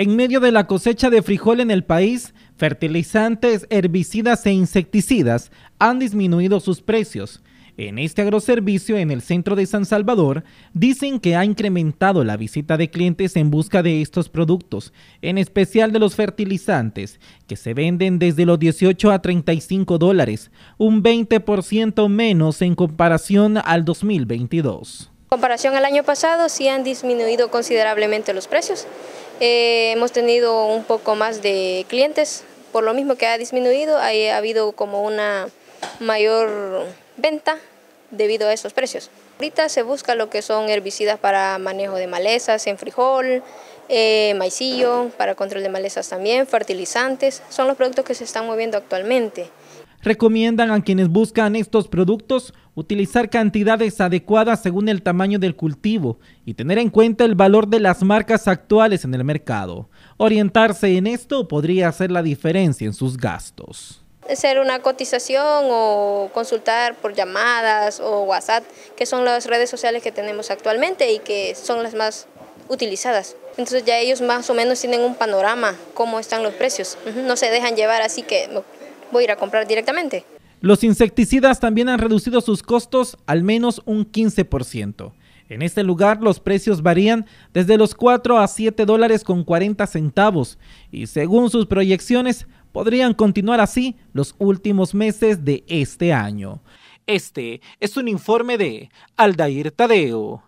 En medio de la cosecha de frijol en el país, fertilizantes, herbicidas e insecticidas han disminuido sus precios. En este agroservicio en el centro de San Salvador, dicen que ha incrementado la visita de clientes en busca de estos productos, en especial de los fertilizantes, que se venden desde los 18 a 35 dólares, un 20% menos en comparación al 2022. En comparación al año pasado, sí han disminuido considerablemente los precios. Eh, hemos tenido un poco más de clientes, por lo mismo que ha disminuido, ha habido como una mayor venta debido a esos precios. Ahorita se busca lo que son herbicidas para manejo de malezas en frijol, eh, maicillo, para control de malezas también, fertilizantes, son los productos que se están moviendo actualmente recomiendan a quienes buscan estos productos utilizar cantidades adecuadas según el tamaño del cultivo y tener en cuenta el valor de las marcas actuales en el mercado. Orientarse en esto podría hacer la diferencia en sus gastos. Hacer una cotización o consultar por llamadas o WhatsApp, que son las redes sociales que tenemos actualmente y que son las más utilizadas. Entonces ya ellos más o menos tienen un panorama, cómo están los precios. No se dejan llevar así que voy a ir a comprar directamente. Los insecticidas también han reducido sus costos al menos un 15%. En este lugar los precios varían desde los 4 a 7 dólares con 40 centavos y según sus proyecciones podrían continuar así los últimos meses de este año. Este es un informe de Aldair Tadeo.